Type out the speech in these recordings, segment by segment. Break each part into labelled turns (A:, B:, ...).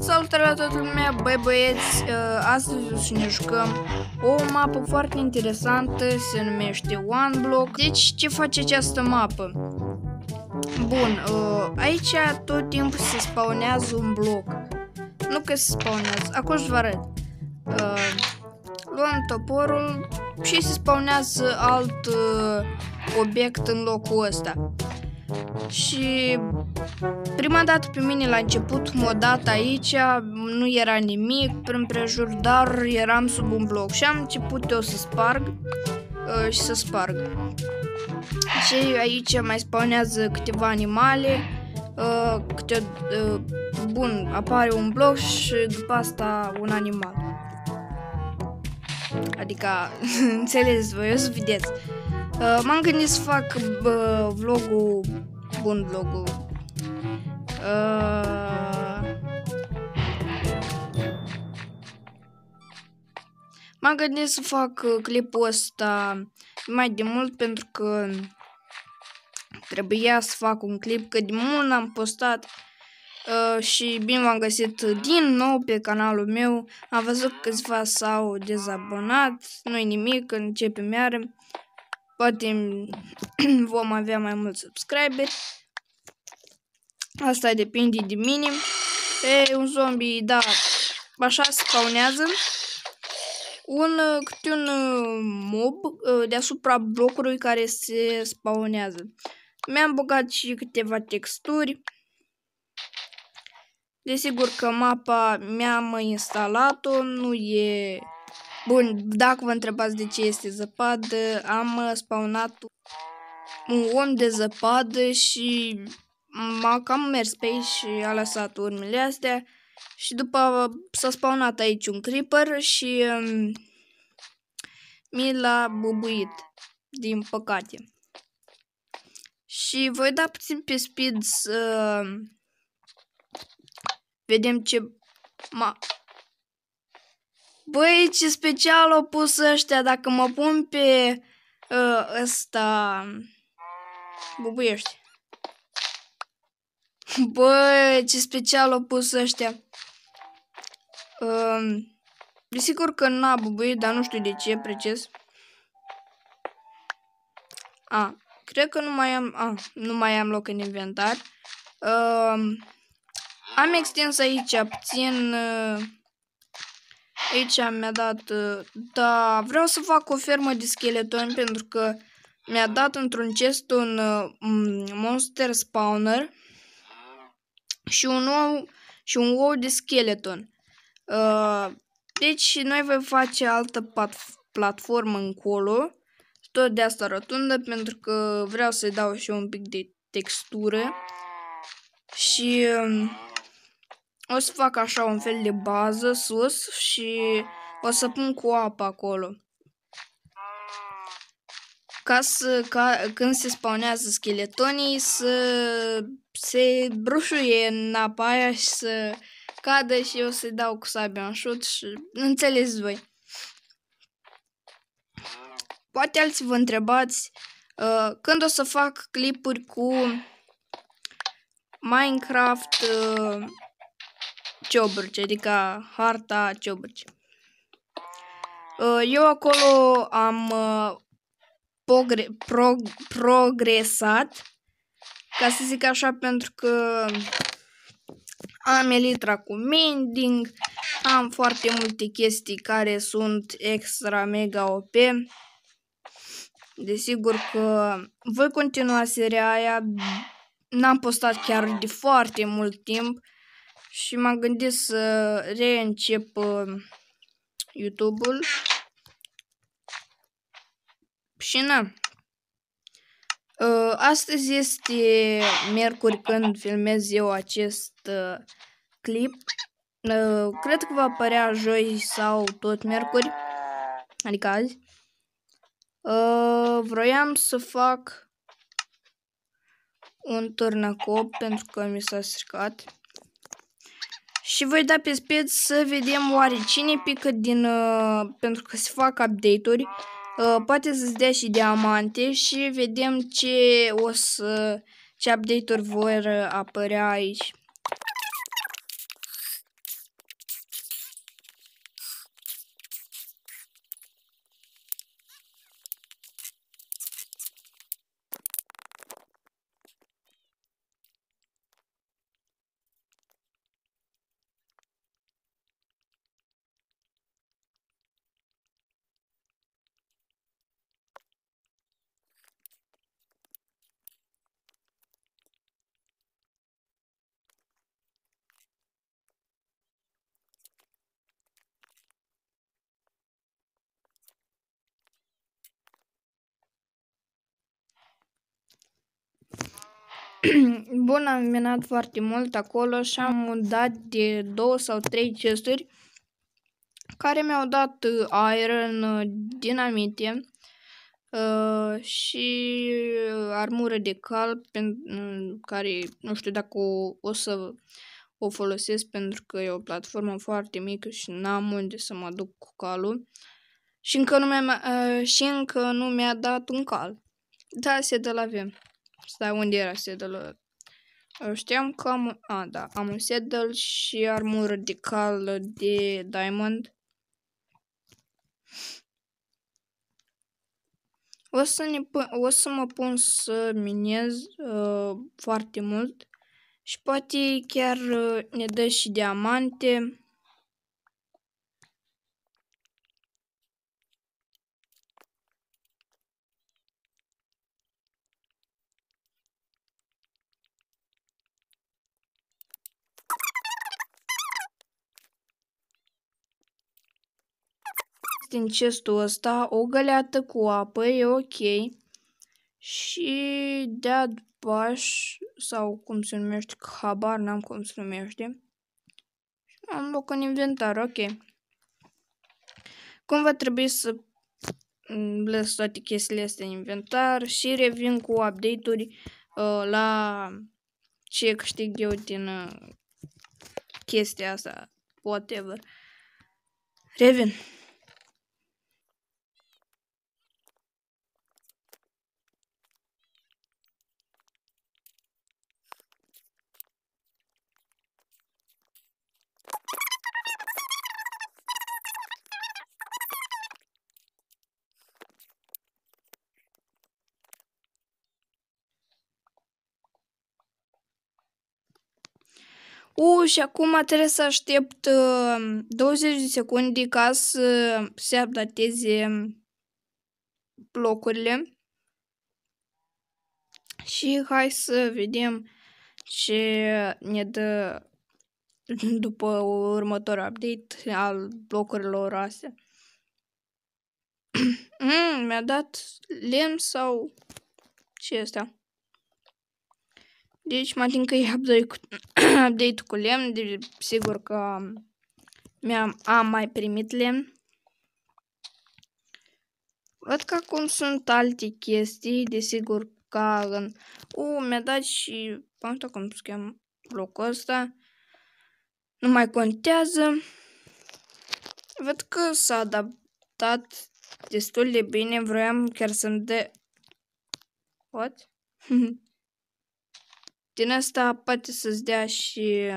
A: Salutare la toată lumea, băi băieți, uh, astăzi o să ne jucăm o mapă foarte interesantă, se numește One Block. Deci, ce face această mapă? Bun, uh, aici tot timpul se spawnează un bloc. Nu că se spawnează, acum vă arăt. Uh, luăm toporul și se spawnează alt obiect în locul ăsta. Și prima dată pe mine la început m dat aici, nu era nimic prin prejur, dar eram sub un bloc și am început eu să sparg uh, și să sparg. Și aici mai spawnează câteva animale, uh, câte, uh, bun, apare un bloc și după asta un animal. Adică, înțelegeți voi, o să vedeți. Uh, m-am gândit să fac uh, vlogul, bun vlogul. Uh, m-am gândit să fac uh, clipul ăsta mai de mult pentru că trebuia să fac un clip, că de mult n-am postat uh, și bine v-am găsit din nou pe canalul meu. Am văzut câțiva s-au dezabonat, nu-i nimic, începem iară. Poate vom avea mai mulți subscriberi. Asta depinde de minim E, un zombie, da, așa spawnează. Un, câte un mob ă, deasupra blocului care se spawnează. Mi-am băgat și câteva texturi. Desigur că mapa mi-am instalat-o, nu e Bun, dacă vă întrebați de ce este zăpadă, am uh, spawnat un om de zăpadă și m-a cam mers pe aici și a lăsat urmele astea. Și după uh, s-a spawnat aici un creeper și um, mi l-a bubuit, din păcate. Și voi da puțin pe speed să vedem ce ma Băi, ce special au pus ăștia, dacă mă pun pe uh, ăsta... Bubuiești. Băi, ce special au pus ăștia. Uh, desigur că n-a bubuit, dar nu știu de ce, precis. A, cred că nu mai am, a, nu mai am loc în inventar. Uh, am extins aici, puțin... Uh, Aici mi-a dat... Uh, da, vreau să fac o fermă de scheletoni pentru că mi-a dat într-un chest un uh, monster spawner și un ou, și un ou de scheleton. Uh, deci noi voi face altă platformă încolo, tot de asta rotundă, pentru că vreau să-i dau și eu un pic de textură. Și um, o să fac așa un fel de bază sus și o să pun cu apă acolo. Ca să, ca, când se spawnează scheletonii, să se brușuie în apa aia și să cadă și eu să-i dau cu sabia în șut și înțelegeți voi. Poate alții vă întrebați uh, când o să fac clipuri cu Minecraft uh, Ciobrce, adică harta Ciobrce. Uh, eu acolo am uh, progre- pro- progresat, ca să zic așa, pentru că am elitra cu mending, am foarte multe chestii care sunt extra mega OP. Desigur că voi continua seria aia, n-am postat chiar de foarte mult timp, și m-am gândit să reîncep uh, YouTube-ul. Și na. Uh, astăzi este miercuri când filmez eu acest uh, clip. Uh, cred că va apărea joi sau tot miercuri, adică azi. Uh, vroiam să fac un turnacop pentru că mi s-a stricat și voi da pe speed să vedem oare cine pică din... Uh, pentru că se fac update-uri. Uh, poate să-ți dea și diamante și vedem ce o să... ce update-uri vor uh, apărea aici. Bun, am minat foarte mult acolo și am dat de două sau trei chesturi care mi-au dat iron, uh, uh, dinamite uh, și uh, armură de cal care nu știu dacă o, o să o folosesc pentru că e o platformă foarte mică și n-am unde să mă duc cu calul și încă nu mi-a, uh, și încă nu mi-a dat un cal. Da, se de la avem. Stai, unde era se de la Știam că am... A, da, am un saddle și armură cal de diamond. O să, ne, o să mă pun să minez uh, foarte mult și poate chiar uh, ne dă și diamante. din chestul ăsta, o găleată cu apă, e ok. Și dead bash, sau cum se numește, habar n-am cum se numește. Și am loc în inventar, ok. Cum va trebui să les toate chestiile astea în inventar și revin cu update-uri uh, la ce câștig eu din uh, chestia asta, whatever. Revin. și acum trebuie să aștept 20 uh, de secunde ca să se updateze um, blocurile. Și hai să vedem ce ne dă după următorul update al blocurilor astea. mm, mi-a dat lemn sau ce este? Deci mă ating că e update cu, lemn, deci sigur că mi-am am mai primit lemn. Văd că acum sunt alte chestii, desigur că în... U, mi-a dat și... Nu știu cum se cheamă blocul ăsta. Nu mai contează. Văd că s-a adaptat destul de bine. Vroiam chiar să-mi de, What? Din asta poate să-ți dea și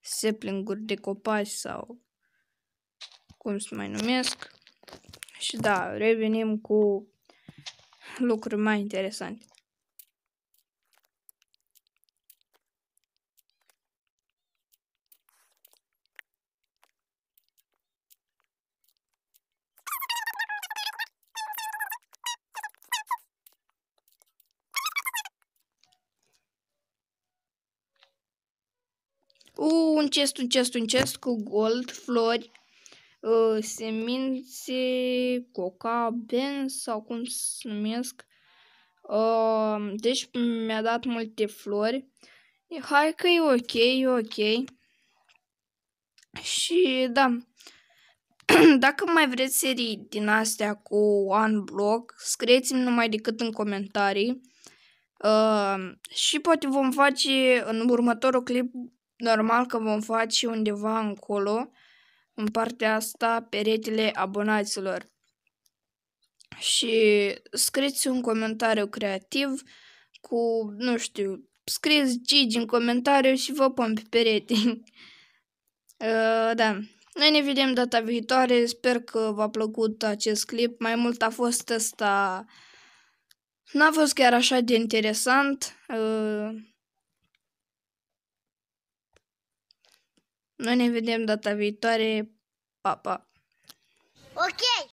A: sapling um, de copaci sau cum se mai numesc. Și da, revenim cu lucruri mai interesante. un chest, un chest, un chest cu gold, flori, uh, semințe, coca, ben sau cum se numesc. Uh, deci mi-a dat multe flori. Hai că e ok, e ok. Și da, dacă mai vreți serii din astea cu un block, scrieți-mi numai decât în comentarii. Uh, și poate vom face în următorul clip normal că vom face undeva încolo, în partea asta, peretele abonaților. Și scrieți un comentariu creativ cu, nu știu, scrieți Gigi în comentariu și vă pun pe perete. uh, da. Noi ne vedem data viitoare, sper că v-a plăcut acest clip, mai mult a fost ăsta... N-a fost chiar așa de interesant. Uh, Noi ne vedem data viitoare. Pa, pa! Ok!